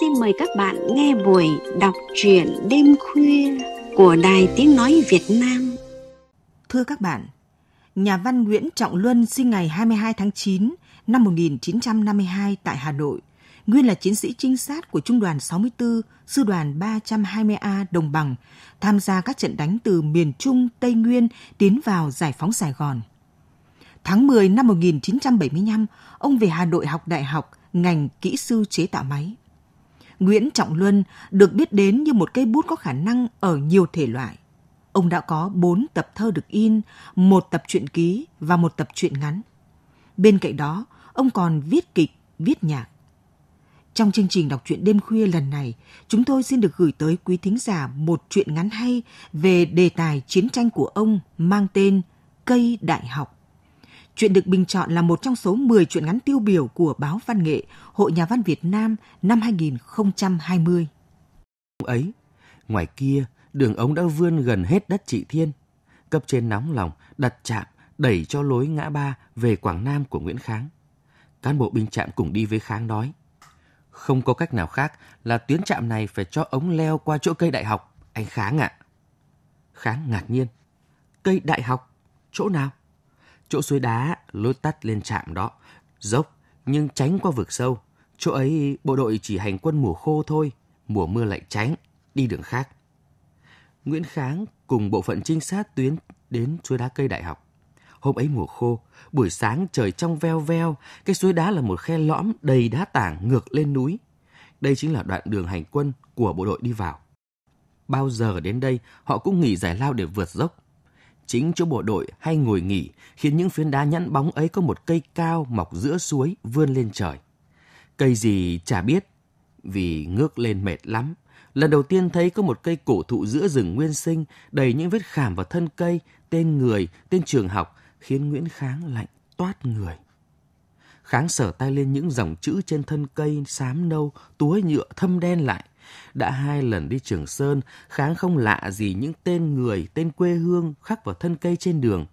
xin mời các bạn nghe buổi đọc truyện đêm khuya của Đài Tiếng Nói Việt Nam. Thưa các bạn, nhà văn Nguyễn Trọng Luân sinh ngày 22 tháng 9 năm 1952 tại Hà Nội, nguyên là chiến sĩ trinh sát của Trung đoàn 64, Sư đoàn 320A Đồng Bằng, tham gia các trận đánh từ miền Trung, Tây Nguyên tiến vào giải phóng Sài Gòn. Tháng 10 năm 1975, ông về Hà Nội học đại học ngành kỹ sư chế tạo máy. Nguyễn Trọng Luân được biết đến như một cây bút có khả năng ở nhiều thể loại. Ông đã có bốn tập thơ được in, một tập truyện ký và một tập truyện ngắn. Bên cạnh đó, ông còn viết kịch, viết nhạc. Trong chương trình đọc truyện đêm khuya lần này, chúng tôi xin được gửi tới quý thính giả một truyện ngắn hay về đề tài chiến tranh của ông mang tên Cây Đại học. Chuyện được bình chọn là một trong số 10 truyện ngắn tiêu biểu của báo Văn nghệ Hội Nhà văn Việt Nam năm 2020. Ấy, ngoài kia, đường ống đã vươn gần hết đất trị Thiên. Cấp trên nóng lòng đặt chạm đẩy cho lối ngã ba về Quảng Nam của Nguyễn Kháng. Cán bộ binh trạm cùng đi với Kháng nói. Không có cách nào khác là tuyến trạm này phải cho ống leo qua chỗ cây đại học. Anh Kháng ạ. À. Kháng ngạc nhiên. Cây đại học? Chỗ nào? chỗ suối đá lối tắt lên trạm đó, dốc nhưng tránh qua vực sâu. Chỗ ấy bộ đội chỉ hành quân mùa khô thôi, mùa mưa lại tránh, đi đường khác. Nguyễn Kháng cùng bộ phận trinh sát tuyến đến suối đá cây đại học. Hôm ấy mùa khô, buổi sáng trời trong veo veo, cái suối đá là một khe lõm đầy đá tảng ngược lên núi. Đây chính là đoạn đường hành quân của bộ đội đi vào. Bao giờ đến đây họ cũng nghỉ giải lao để vượt dốc chính chỗ bộ đội hay ngồi nghỉ khiến những phiến đá nhẵn bóng ấy có một cây cao mọc giữa suối vươn lên trời. Cây gì chả biết, vì ngước lên mệt lắm. Lần đầu tiên thấy có một cây cổ thụ giữa rừng nguyên sinh đầy những vết khảm vào thân cây, tên người, tên trường học khiến Nguyễn Kháng lạnh toát người. Kháng sở tay lên những dòng chữ trên thân cây xám nâu, túa nhựa thâm đen lại, đã hai lần đi Trường Sơn, Kháng không lạ gì những tên người, tên quê hương khắc vào thân cây trên đường.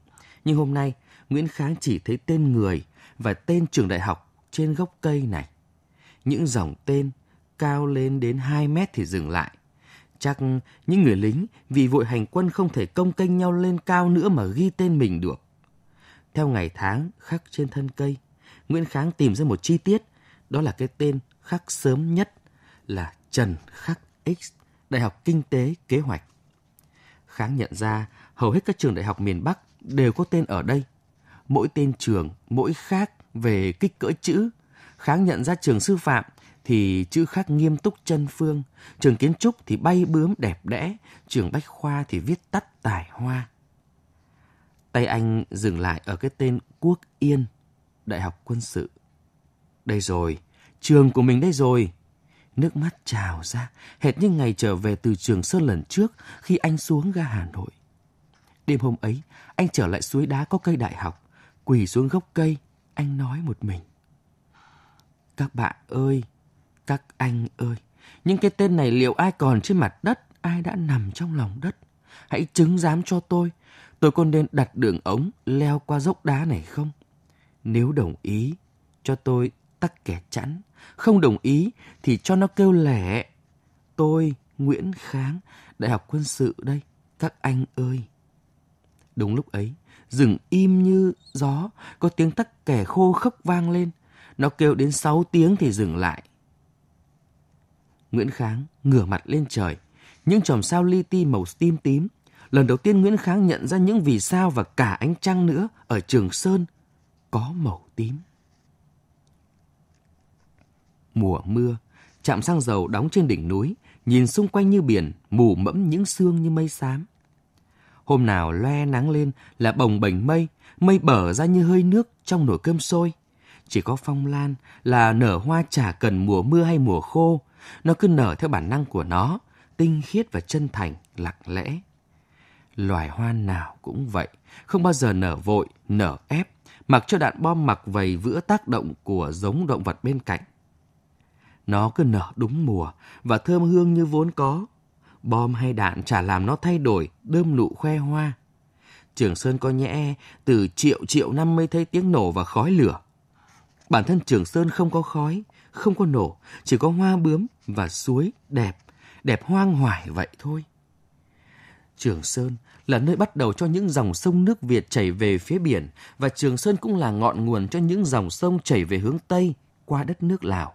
Nhưng hôm nay, Nguyễn Kháng chỉ thấy tên người và tên trường đại học trên gốc cây này. Những dòng tên cao lên đến 2 mét thì dừng lại. Chắc những người lính vì vội hành quân không thể công canh nhau lên cao nữa mà ghi tên mình được. Theo ngày tháng khắc trên thân cây, Nguyễn Kháng tìm ra một chi tiết, đó là cái tên khắc sớm nhất là Trần Khắc X, Đại học Kinh tế Kế hoạch. Kháng nhận ra hầu hết các trường đại học miền Bắc đều có tên ở đây. Mỗi tên trường, mỗi khác về kích cỡ chữ. Kháng nhận ra trường sư phạm thì chữ khắc nghiêm túc chân phương, trường kiến trúc thì bay bướm đẹp đẽ, trường bách khoa thì viết tắt tài hoa. Tay anh dừng lại ở cái tên Quốc Yên, Đại học Quân sự. Đây rồi, trường của mình đây rồi. Nước mắt trào ra, hệt như ngày trở về từ trường sơn lần trước khi anh xuống ga Hà Nội. Đêm hôm ấy, anh trở lại suối đá có cây đại học, quỳ xuống gốc cây, anh nói một mình. Các bạn ơi, các anh ơi, những cái tên này liệu ai còn trên mặt đất, ai đã nằm trong lòng đất? Hãy chứng giám cho tôi, tôi còn nên đặt đường ống leo qua dốc đá này không? Nếu đồng ý, cho tôi tắc kẻ chắn." không đồng ý thì cho nó kêu lẻ. Tôi, Nguyễn Kháng, Đại học Quân sự đây, các anh ơi. Đúng lúc ấy, rừng im như gió, có tiếng tắc kẻ khô khốc vang lên. Nó kêu đến sáu tiếng thì dừng lại. Nguyễn Kháng ngửa mặt lên trời, những chòm sao li ti màu tím tím. Lần đầu tiên Nguyễn Kháng nhận ra những vì sao và cả ánh trăng nữa ở Trường Sơn có màu tím mùa mưa, chạm xăng dầu đóng trên đỉnh núi, nhìn xung quanh như biển, mù mẫm những sương như mây xám. Hôm nào loe nắng lên là bồng bềnh mây, mây bở ra như hơi nước trong nồi cơm sôi. Chỉ có phong lan là nở hoa chả cần mùa mưa hay mùa khô, nó cứ nở theo bản năng của nó, tinh khiết và chân thành, lặng lẽ. Loài hoa nào cũng vậy, không bao giờ nở vội, nở ép, mặc cho đạn bom mặc vầy vữa tác động của giống động vật bên cạnh. Nó cứ nở đúng mùa và thơm hương như vốn có. Bom hay đạn chả làm nó thay đổi, đơm nụ khoe hoa. Trường Sơn có nhẽ từ triệu triệu năm mới thấy tiếng nổ và khói lửa. Bản thân Trường Sơn không có khói, không có nổ, chỉ có hoa bướm và suối đẹp, đẹp hoang hoải vậy thôi. Trường Sơn là nơi bắt đầu cho những dòng sông nước Việt chảy về phía biển và Trường Sơn cũng là ngọn nguồn cho những dòng sông chảy về hướng Tây qua đất nước Lào.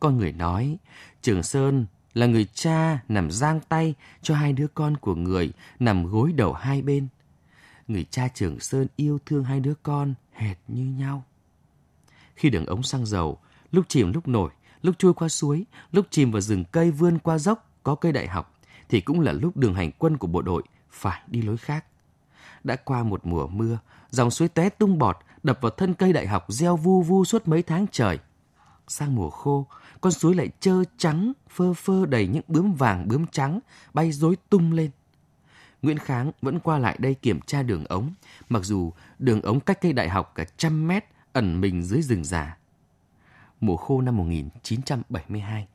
Con người nói, Trường Sơn là người cha nằm giang tay cho hai đứa con của người nằm gối đầu hai bên. Người cha Trường Sơn yêu thương hai đứa con hệt như nhau. Khi đường ống xăng dầu, lúc chìm lúc nổi, lúc trôi qua suối, lúc chìm vào rừng cây vươn qua dốc có cây đại học, thì cũng là lúc đường hành quân của bộ đội phải đi lối khác. Đã qua một mùa mưa, dòng suối té tung bọt đập vào thân cây đại học gieo vu vu suốt mấy tháng trời sang mùa khô, con suối lại trơ trắng, phơ phơ đầy những bướm vàng bướm trắng bay rối tung lên. Nguyễn Kháng vẫn qua lại đây kiểm tra đường ống, mặc dù đường ống cách cây đại học cả trăm mét ẩn mình dưới rừng già. Mùa khô năm 1972,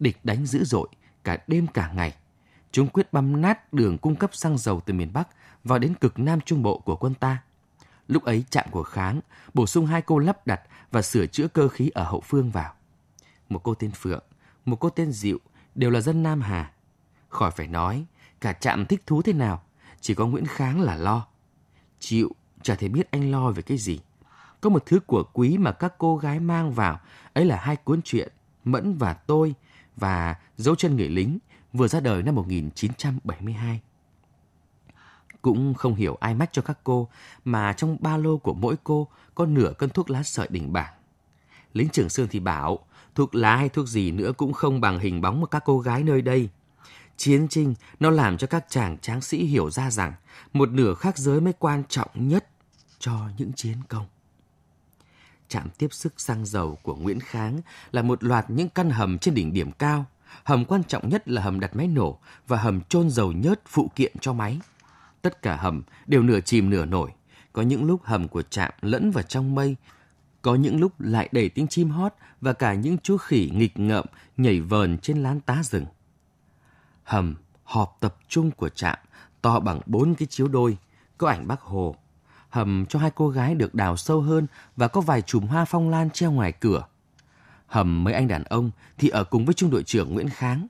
địch đánh dữ dội cả đêm cả ngày. Chúng quyết băm nát đường cung cấp xăng dầu từ miền Bắc vào đến cực Nam Trung Bộ của quân ta. Lúc ấy trạm của Kháng bổ sung hai cô lắp đặt và sửa chữa cơ khí ở hậu phương vào. Một cô tên Phượng, một cô tên Diệu đều là dân Nam Hà. Khỏi phải nói, cả trạm thích thú thế nào, chỉ có Nguyễn Kháng là lo. Chịu, chả thể biết anh lo về cái gì. Có một thứ của quý mà các cô gái mang vào, ấy là hai cuốn truyện Mẫn và Tôi và Dấu chân người lính vừa ra đời năm 1972. Cũng không hiểu ai mách cho các cô mà trong ba lô của mỗi cô có nửa cân thuốc lá sợi đỉnh bảng. Lính trưởng Sương thì bảo, thuốc lá hay thuốc gì nữa cũng không bằng hình bóng của các cô gái nơi đây. Chiến tranh nó làm cho các chàng tráng sĩ hiểu ra rằng một nửa khác giới mới quan trọng nhất cho những chiến công. Trạm tiếp sức xăng dầu của Nguyễn Kháng là một loạt những căn hầm trên đỉnh điểm cao. Hầm quan trọng nhất là hầm đặt máy nổ và hầm chôn dầu nhớt phụ kiện cho máy. Tất cả hầm đều nửa chìm nửa nổi. Có những lúc hầm của trạm lẫn vào trong mây, có những lúc lại đầy tiếng chim hót và cả những chú khỉ nghịch ngợm nhảy vờn trên lán tá rừng. Hầm, họp tập trung của trạm, to bằng bốn cái chiếu đôi, có ảnh bác Hồ. Hầm cho hai cô gái được đào sâu hơn và có vài chùm hoa phong lan treo ngoài cửa. Hầm mấy anh đàn ông thì ở cùng với trung đội trưởng Nguyễn Kháng.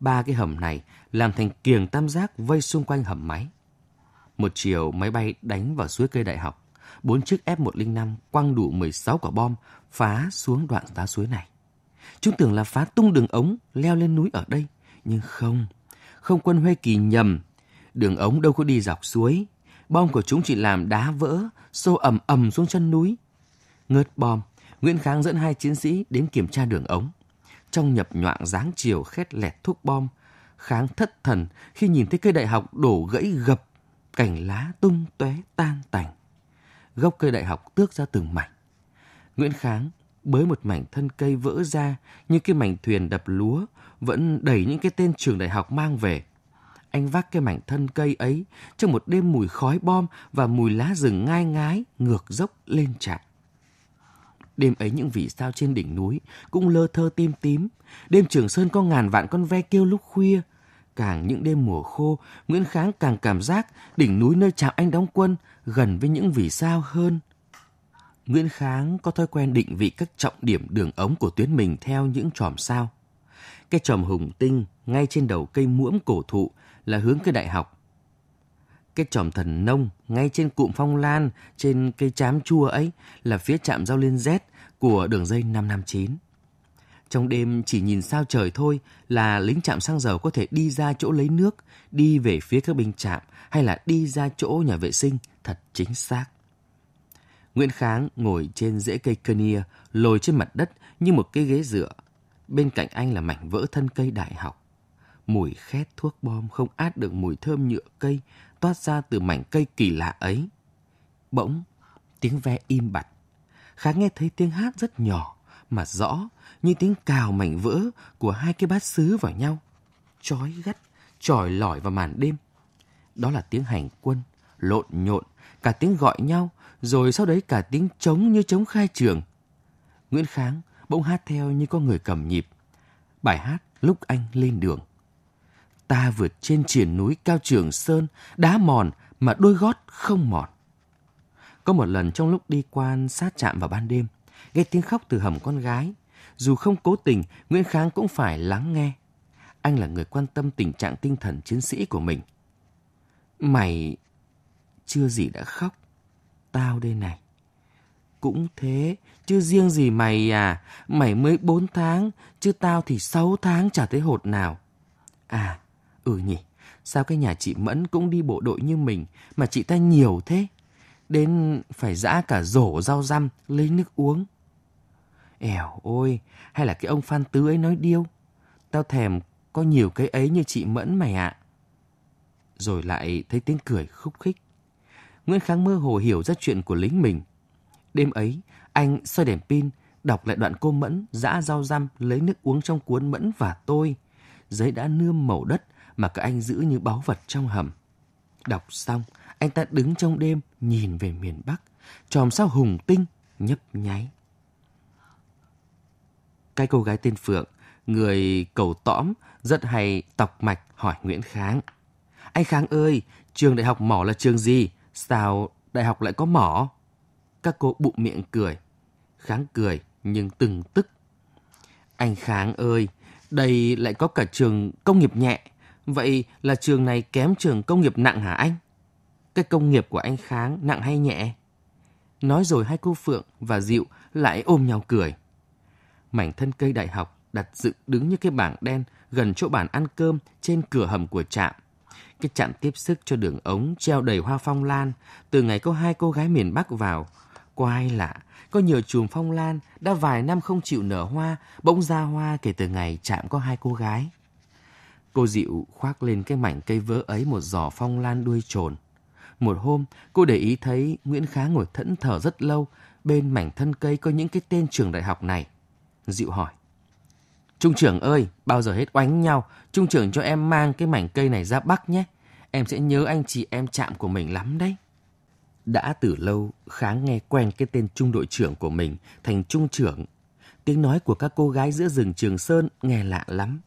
Ba cái hầm này làm thành kiềng tam giác vây xung quanh hầm máy. Một chiều máy bay đánh vào suối cây đại học. Bốn chiếc F-105 quăng đủ 16 quả bom phá xuống đoạn tá suối này. Chúng tưởng là phá tung đường ống leo lên núi ở đây. Nhưng không, không quân Huê Kỳ nhầm. Đường ống đâu có đi dọc suối. Bom của chúng chỉ làm đá vỡ, xô ầm ầm xuống chân núi. Ngớt bom, Nguyễn Kháng dẫn hai chiến sĩ đến kiểm tra đường ống. Trong nhập nhoạng dáng chiều khét lẹt thuốc bom, Kháng thất thần khi nhìn thấy cây đại học đổ gãy gập cành lá tung tóe tan tành. Gốc cây đại học tước ra từng mảnh. Nguyễn Kháng bới một mảnh thân cây vỡ ra như cái mảnh thuyền đập lúa vẫn đẩy những cái tên trường đại học mang về. Anh vác cái mảnh thân cây ấy trong một đêm mùi khói bom và mùi lá rừng ngai ngái ngược dốc lên trạm. Đêm ấy những vì sao trên đỉnh núi cũng lơ thơ tim tím. Đêm Trường Sơn có ngàn vạn con ve kêu lúc khuya, Càng những đêm mùa khô, Nguyễn Kháng càng cảm giác đỉnh núi nơi chạm anh đóng quân gần với những vì sao hơn. Nguyễn Kháng có thói quen định vị các trọng điểm đường ống của tuyến mình theo những chòm sao. Cái chòm hùng tinh ngay trên đầu cây muỗm cổ thụ là hướng cái đại học. Cái chòm thần nông ngay trên cụm phong lan trên cây chám chua ấy là phía trạm giao liên Z của đường dây 559. Trong đêm chỉ nhìn sao trời thôi là lính trạm xăng dầu có thể đi ra chỗ lấy nước, đi về phía các binh trạm hay là đi ra chỗ nhà vệ sinh thật chính xác. Nguyễn Kháng ngồi trên rễ cây cania, lồi trên mặt đất như một cái ghế dựa. Bên cạnh anh là mảnh vỡ thân cây đại học. Mùi khét thuốc bom không át được mùi thơm nhựa cây toát ra từ mảnh cây kỳ lạ ấy. Bỗng, tiếng ve im bặt. Kháng nghe thấy tiếng hát rất nhỏ, mà rõ như tiếng cào mảnh vỡ của hai cái bát sứ vào nhau, chói gắt, tròi lỏi vào màn đêm. Đó là tiếng hành quân, lộn nhộn, cả tiếng gọi nhau, rồi sau đấy cả tiếng trống như trống khai trường. Nguyễn Kháng bỗng hát theo như có người cầm nhịp. Bài hát lúc anh lên đường. Ta vượt trên triển núi cao trường sơn, đá mòn mà đôi gót không mòn. Có một lần trong lúc đi quan sát chạm vào ban đêm, gây tiếng khóc từ hầm con gái. Dù không cố tình, Nguyễn Kháng cũng phải lắng nghe. Anh là người quan tâm tình trạng tinh thần chiến sĩ của mình. Mày chưa gì đã khóc. Tao đây này. Cũng thế, chứ riêng gì mày à, mày mới bốn tháng, chứ tao thì sáu tháng chả thấy hột nào. À, ừ nhỉ, sao cái nhà chị Mẫn cũng đi bộ đội như mình mà chị ta nhiều thế? Đến phải dã cả rổ rau răm, lấy nước uống. Ẻo ôi, hay là cái ông Phan Tứ ấy nói điêu. Tao thèm có nhiều cái ấy như chị Mẫn mày ạ. Rồi lại thấy tiếng cười khúc khích. Nguyễn Kháng mơ hồ hiểu ra chuyện của lính mình. Đêm ấy, anh soi đèn pin, đọc lại đoạn cô Mẫn dã rau răm lấy nước uống trong cuốn Mẫn và tôi. Giấy đã nươm màu đất mà các anh giữ như báu vật trong hầm. Đọc xong, anh ta đứng trong đêm nhìn về miền Bắc, tròm sao hùng tinh, nhấp nháy cái cô gái tên Phượng, người cầu tõm, rất hay tọc mạch hỏi Nguyễn Kháng. Anh Kháng ơi, trường đại học mỏ là trường gì? Sao đại học lại có mỏ? Các cô bụng miệng cười. Kháng cười nhưng từng tức. Anh Kháng ơi, đây lại có cả trường công nghiệp nhẹ. Vậy là trường này kém trường công nghiệp nặng hả anh? Cái công nghiệp của anh Kháng nặng hay nhẹ? Nói rồi hai cô Phượng và Diệu lại ôm nhau cười mảnh thân cây đại học đặt dựng đứng như cái bảng đen gần chỗ bàn ăn cơm trên cửa hầm của trạm. Cái trạm tiếp sức cho đường ống treo đầy hoa phong lan, từ ngày có hai cô gái miền Bắc vào. Quái lạ, có nhiều chùm phong lan đã vài năm không chịu nở hoa, bỗng ra hoa kể từ ngày trạm có hai cô gái. Cô dịu khoác lên cái mảnh cây vỡ ấy một giỏ phong lan đuôi trồn. Một hôm, cô để ý thấy Nguyễn Khá ngồi thẫn thờ rất lâu, bên mảnh thân cây có những cái tên trường đại học này dịu hỏi. Trung trưởng ơi, bao giờ hết oánh nhau, Trung trưởng cho em mang cái mảnh cây này ra Bắc nhé. Em sẽ nhớ anh chị em chạm của mình lắm đấy. Đã từ lâu, Kháng nghe quen cái tên trung đội trưởng của mình thành trung trưởng. Tiếng nói của các cô gái giữa rừng Trường Sơn nghe lạ lắm.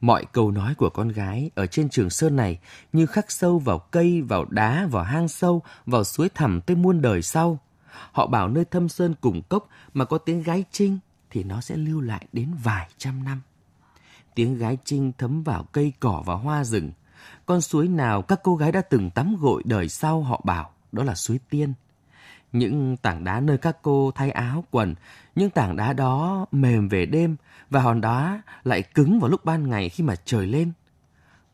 Mọi câu nói của con gái ở trên Trường Sơn này như khắc sâu vào cây, vào đá, vào hang sâu, vào suối thẳm tới muôn đời sau. Họ bảo nơi thâm sơn cùng cốc mà có tiếng gái trinh – thì nó sẽ lưu lại đến vài trăm năm. Tiếng gái trinh thấm vào cây cỏ và hoa rừng. Con suối nào các cô gái đã từng tắm gội đời sau họ bảo đó là suối tiên. Những tảng đá nơi các cô thay áo quần, những tảng đá đó mềm về đêm và hòn đá lại cứng vào lúc ban ngày khi mà trời lên.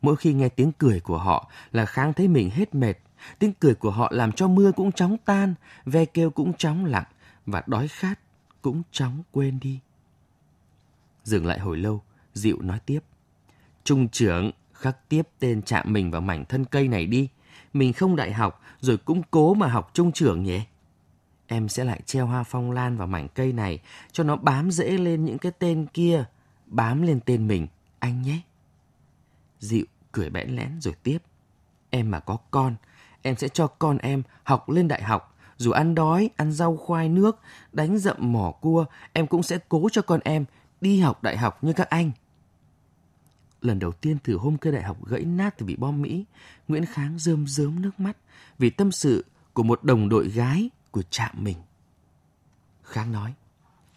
Mỗi khi nghe tiếng cười của họ là kháng thấy mình hết mệt. Tiếng cười của họ làm cho mưa cũng chóng tan, ve kêu cũng chóng lặng và đói khát cũng chóng quên đi. Dừng lại hồi lâu, Dịu nói tiếp. Trung trưởng khắc tiếp tên chạm mình vào mảnh thân cây này đi. Mình không đại học rồi cũng cố mà học trung trưởng nhé. Em sẽ lại treo hoa phong lan vào mảnh cây này cho nó bám dễ lên những cái tên kia. Bám lên tên mình, anh nhé. Dịu cười bẽn lẽn rồi tiếp. Em mà có con, em sẽ cho con em học lên đại học dù ăn đói, ăn rau khoai nước, đánh dậm mỏ cua, em cũng sẽ cố cho con em đi học đại học như các anh. Lần đầu tiên từ hôm cây đại học gãy nát từ bị bom Mỹ, Nguyễn Kháng rơm rớm nước mắt vì tâm sự của một đồng đội gái của trạm mình. Kháng nói,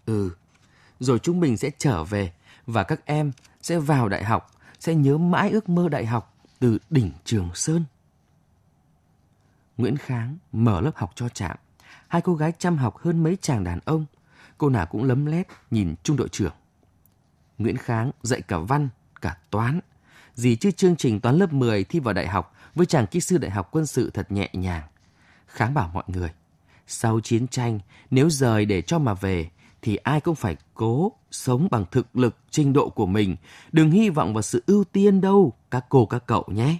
ừ, rồi chúng mình sẽ trở về và các em sẽ vào đại học, sẽ nhớ mãi ước mơ đại học từ đỉnh Trường Sơn. Nguyễn Kháng mở lớp học cho Trạm. Hai cô gái chăm học hơn mấy chàng đàn ông. Cô nào cũng lấm lét nhìn trung đội trưởng. Nguyễn Kháng dạy cả văn, cả toán. Gì chứ chương trình toán lớp 10 thi vào đại học với chàng kỹ sư đại học quân sự thật nhẹ nhàng. Kháng bảo mọi người, sau chiến tranh, nếu rời để cho mà về, thì ai cũng phải cố sống bằng thực lực, trình độ của mình. Đừng hy vọng vào sự ưu tiên đâu, các cô các cậu nhé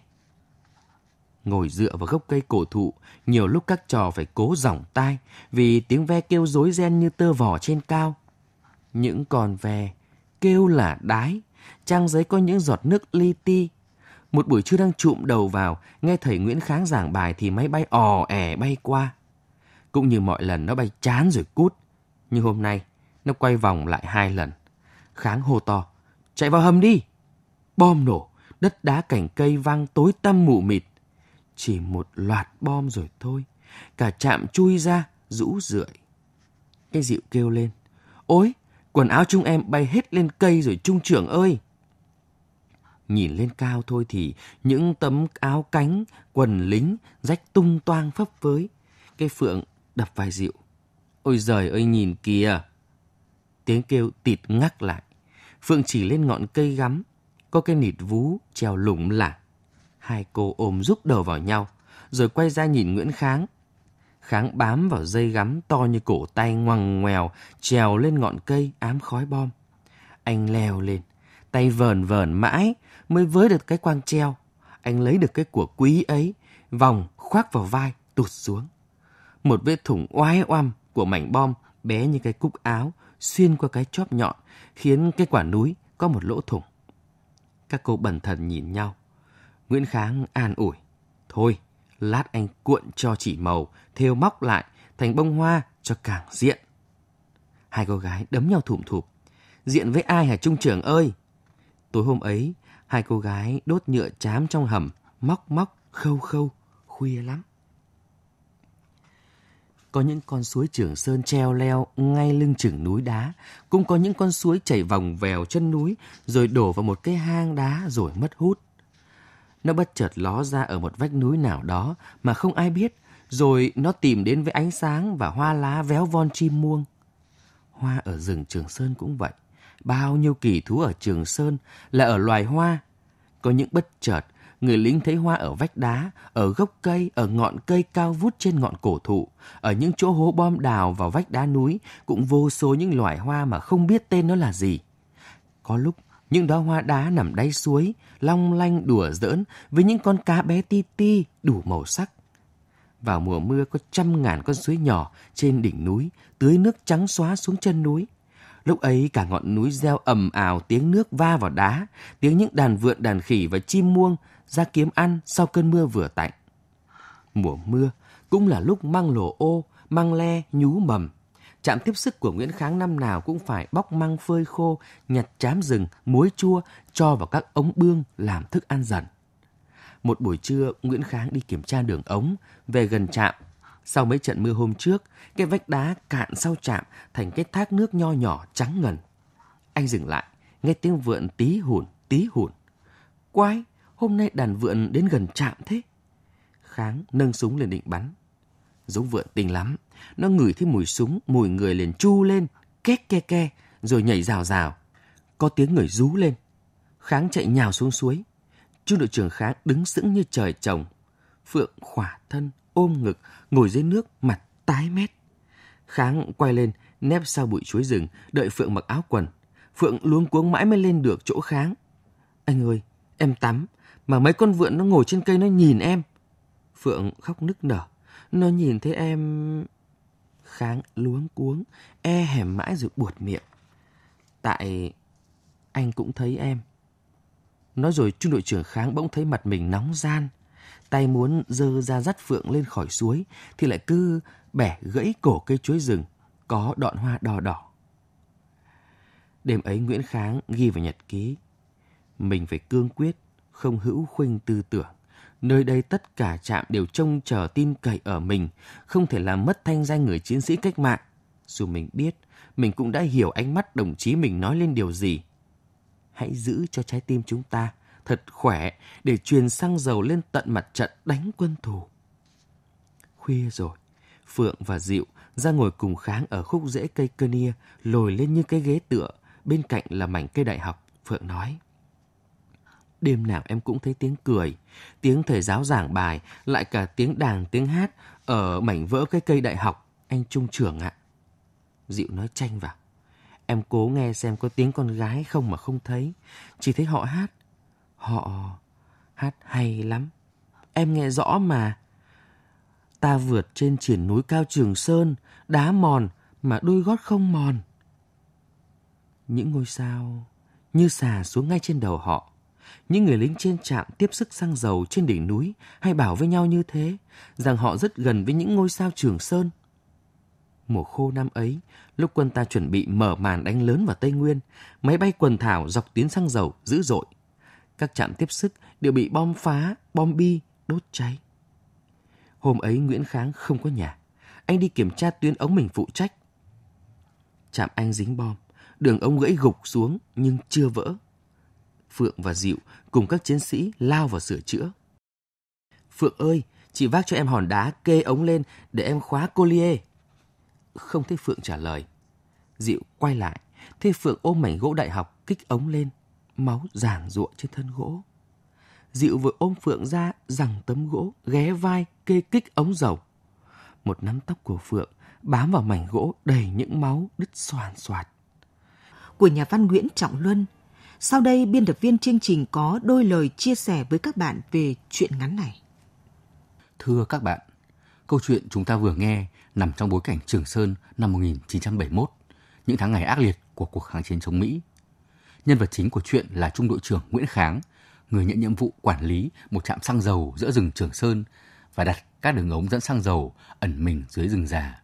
ngồi dựa vào gốc cây cổ thụ, nhiều lúc các trò phải cố giỏng tai vì tiếng ve kêu rối ren như tơ vò trên cao. Những con ve kêu là đái, trang giấy có những giọt nước li ti. Một buổi trưa đang trụm đầu vào, nghe thầy Nguyễn Kháng giảng bài thì máy bay ò ẻ bay qua. Cũng như mọi lần nó bay chán rồi cút, nhưng hôm nay nó quay vòng lại hai lần. Kháng hô to, chạy vào hầm đi. Bom nổ, đất đá cảnh cây vang tối tăm mù mịt chỉ một loạt bom rồi thôi. Cả chạm chui ra, rũ rượi. Cái dịu kêu lên. Ôi, quần áo chúng em bay hết lên cây rồi trung trưởng ơi. Nhìn lên cao thôi thì những tấm áo cánh, quần lính, rách tung toang phấp phới. cái phượng đập vai dịu. Ôi giời ơi nhìn kìa. Tiếng kêu tịt ngắc lại. Phượng chỉ lên ngọn cây gắm. Có cái nịt vú treo lủng lẳng Hai cô ôm rúc đầu vào nhau, rồi quay ra nhìn Nguyễn Kháng. Kháng bám vào dây gắm to như cổ tay ngoằng ngoèo, trèo lên ngọn cây ám khói bom. Anh leo lên, tay vờn vờn mãi mới với được cái quang treo. Anh lấy được cái của quý ấy, vòng khoác vào vai, tụt xuống. Một vết thủng oai oăm của mảnh bom bé như cái cúc áo xuyên qua cái chóp nhọn khiến cái quả núi có một lỗ thủng. Các cô bẩn thần nhìn nhau, Nguyễn Kháng an ủi. Thôi, lát anh cuộn cho chỉ màu, thêu móc lại, thành bông hoa cho càng diện. Hai cô gái đấm nhau thủm thụp. Diện với ai hả Trung trưởng ơi? Tối hôm ấy, hai cô gái đốt nhựa chám trong hầm, móc móc, khâu khâu, khuya lắm. Có những con suối Trường Sơn treo leo ngay lưng chừng núi đá, cũng có những con suối chảy vòng vèo chân núi rồi đổ vào một cái hang đá rồi mất hút nó bất chợt ló ra ở một vách núi nào đó mà không ai biết, rồi nó tìm đến với ánh sáng và hoa lá véo von chim muông. Hoa ở rừng Trường Sơn cũng vậy. Bao nhiêu kỳ thú ở Trường Sơn là ở loài hoa. Có những bất chợt, người lính thấy hoa ở vách đá, ở gốc cây, ở ngọn cây cao vút trên ngọn cổ thụ, ở những chỗ hố bom đào vào vách đá núi cũng vô số những loài hoa mà không biết tên nó là gì. Có lúc những đóa hoa đá nằm đáy suối, long lanh đùa giỡn với những con cá bé ti ti đủ màu sắc. Vào mùa mưa có trăm ngàn con suối nhỏ trên đỉnh núi, tưới nước trắng xóa xuống chân núi. Lúc ấy cả ngọn núi reo ầm ào tiếng nước va vào đá, tiếng những đàn vượn đàn khỉ và chim muông ra kiếm ăn sau cơn mưa vừa tạnh. Mùa mưa cũng là lúc măng lổ ô, măng le, nhú mầm Trạm tiếp sức của Nguyễn Kháng năm nào cũng phải bóc măng phơi khô, nhặt chám rừng, muối chua, cho vào các ống bương làm thức ăn dần. Một buổi trưa, Nguyễn Kháng đi kiểm tra đường ống, về gần trạm. Sau mấy trận mưa hôm trước, cái vách đá cạn sau trạm thành cái thác nước nho nhỏ trắng ngần. Anh dừng lại, nghe tiếng vượn tí hùn, tí hùn. Quái, hôm nay đàn vượn đến gần trạm thế. Kháng nâng súng lên định bắn dấu vượn tinh lắm. Nó ngửi thấy mùi súng, mùi người liền chu lên, két ke ke, rồi nhảy rào rào. Có tiếng người rú lên. Kháng chạy nhào xuống suối. Chú đội trưởng Kháng đứng sững như trời trồng. Phượng khỏa thân, ôm ngực, ngồi dưới nước, mặt tái mét. Kháng quay lên, nép sau bụi chuối rừng, đợi Phượng mặc áo quần. Phượng luống cuống mãi mới lên được chỗ Kháng. Anh ơi, em tắm, mà mấy con vượn nó ngồi trên cây nó nhìn em. Phượng khóc nức nở. Nó nhìn thấy em... Kháng luống cuống, e hẻm mãi rồi buột miệng. Tại anh cũng thấy em. Nói rồi trung đội trưởng Kháng bỗng thấy mặt mình nóng gian. Tay muốn dơ ra dắt Phượng lên khỏi suối thì lại cứ bẻ gãy cổ cây chuối rừng có đọn hoa đỏ đỏ. Đêm ấy Nguyễn Kháng ghi vào nhật ký. Mình phải cương quyết, không hữu khuynh tư tưởng. Nơi đây tất cả trạm đều trông chờ tin cậy ở mình, không thể làm mất thanh danh người chiến sĩ cách mạng. Dù mình biết, mình cũng đã hiểu ánh mắt đồng chí mình nói lên điều gì. Hãy giữ cho trái tim chúng ta thật khỏe để truyền xăng dầu lên tận mặt trận đánh quân thù. Khuya rồi, Phượng và Diệu ra ngồi cùng kháng ở khúc rễ cây cơ nia lồi lên như cái ghế tựa, bên cạnh là mảnh cây đại học, Phượng nói đêm nào em cũng thấy tiếng cười, tiếng thầy giáo giảng bài, lại cả tiếng đàn, tiếng hát ở mảnh vỡ cái cây đại học, anh trung trưởng ạ. Dịu nói tranh vào. Em cố nghe xem có tiếng con gái không mà không thấy, chỉ thấy họ hát. Họ hát hay lắm. Em nghe rõ mà. Ta vượt trên triển núi cao Trường Sơn, đá mòn mà đôi gót không mòn. Những ngôi sao như xà xuống ngay trên đầu họ những người lính trên trạm tiếp sức xăng dầu trên đỉnh núi hay bảo với nhau như thế, rằng họ rất gần với những ngôi sao Trường Sơn. Mùa khô năm ấy, lúc quân ta chuẩn bị mở màn đánh lớn vào Tây Nguyên, máy bay quần thảo dọc tuyến xăng dầu dữ dội. Các trạm tiếp sức đều bị bom phá, bom bi, đốt cháy. Hôm ấy Nguyễn Kháng không có nhà. Anh đi kiểm tra tuyến ống mình phụ trách. Trạm anh dính bom, đường ống gãy gục xuống nhưng chưa vỡ. Phượng và Diệu cùng các chiến sĩ lao vào sửa chữa. Phượng ơi, chị vác cho em hòn đá kê ống lên để em khóa collier. Không thấy Phượng trả lời. Diệu quay lại, thấy Phượng ôm mảnh gỗ đại học kích ống lên, máu giảng ruộng trên thân gỗ. Diệu vừa ôm Phượng ra rằng tấm gỗ ghé vai kê kích ống dầu. Một nắm tóc của Phượng bám vào mảnh gỗ đầy những máu đứt xoàn xoạt. Của nhà văn Nguyễn Trọng Luân sau đây, biên tập viên chương trình có đôi lời chia sẻ với các bạn về chuyện ngắn này. Thưa các bạn, câu chuyện chúng ta vừa nghe nằm trong bối cảnh Trường Sơn năm 1971, những tháng ngày ác liệt của cuộc kháng chiến chống Mỹ. Nhân vật chính của chuyện là Trung đội trưởng Nguyễn Kháng, người nhận nhiệm vụ quản lý một trạm xăng dầu giữa rừng Trường Sơn và đặt các đường ống dẫn xăng dầu ẩn mình dưới rừng già.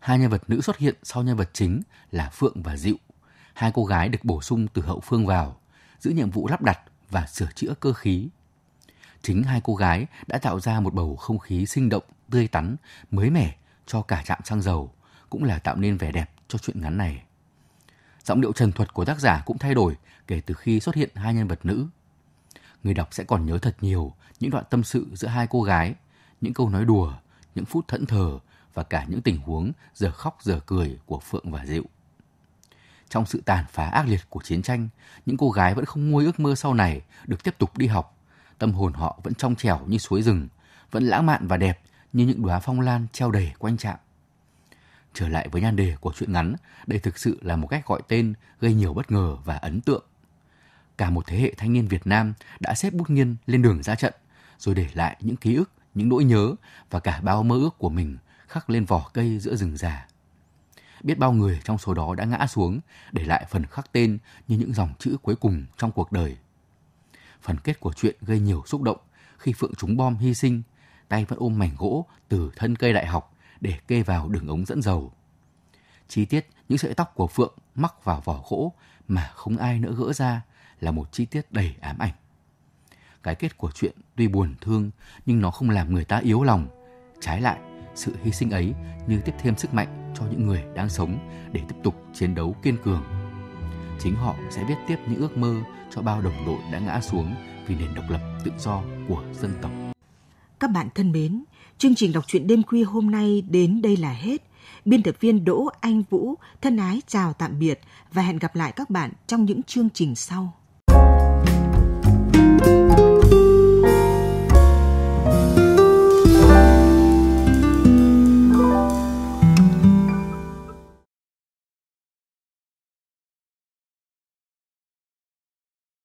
Hai nhân vật nữ xuất hiện sau nhân vật chính là Phượng và Dịu hai cô gái được bổ sung từ hậu phương vào, giữ nhiệm vụ lắp đặt và sửa chữa cơ khí. Chính hai cô gái đã tạo ra một bầu không khí sinh động, tươi tắn, mới mẻ cho cả trạm xăng dầu, cũng là tạo nên vẻ đẹp cho chuyện ngắn này. Giọng điệu trần thuật của tác giả cũng thay đổi kể từ khi xuất hiện hai nhân vật nữ. Người đọc sẽ còn nhớ thật nhiều những đoạn tâm sự giữa hai cô gái, những câu nói đùa, những phút thẫn thờ và cả những tình huống giờ khóc giờ cười của Phượng và Diệu. Trong sự tàn phá ác liệt của chiến tranh, những cô gái vẫn không nguôi ước mơ sau này được tiếp tục đi học. Tâm hồn họ vẫn trong trẻo như suối rừng, vẫn lãng mạn và đẹp như những đóa phong lan treo đầy quanh trạm. Trở lại với nhan đề của truyện ngắn, đây thực sự là một cách gọi tên gây nhiều bất ngờ và ấn tượng. Cả một thế hệ thanh niên Việt Nam đã xếp bút nghiên lên đường ra trận, rồi để lại những ký ức, những nỗi nhớ và cả bao mơ ước của mình khắc lên vỏ cây giữa rừng già biết bao người trong số đó đã ngã xuống, để lại phần khắc tên như những dòng chữ cuối cùng trong cuộc đời. Phần kết của chuyện gây nhiều xúc động khi Phượng trúng bom hy sinh, tay vẫn ôm mảnh gỗ từ thân cây đại học để kê vào đường ống dẫn dầu. Chi tiết những sợi tóc của Phượng mắc vào vỏ gỗ mà không ai nữa gỡ ra là một chi tiết đầy ám ảnh. Cái kết của chuyện tuy buồn thương nhưng nó không làm người ta yếu lòng. Trái lại, sự hy sinh ấy như tiếp thêm sức mạnh cho những người đang sống để tiếp tục chiến đấu kiên cường. Chính họ sẽ viết tiếp những ước mơ cho bao đồng đội đã ngã xuống vì nền độc lập tự do của dân tộc. Các bạn thân mến, chương trình đọc truyện đêm khuya hôm nay đến đây là hết. Biên tập viên Đỗ Anh Vũ thân ái chào tạm biệt và hẹn gặp lại các bạn trong những chương trình sau.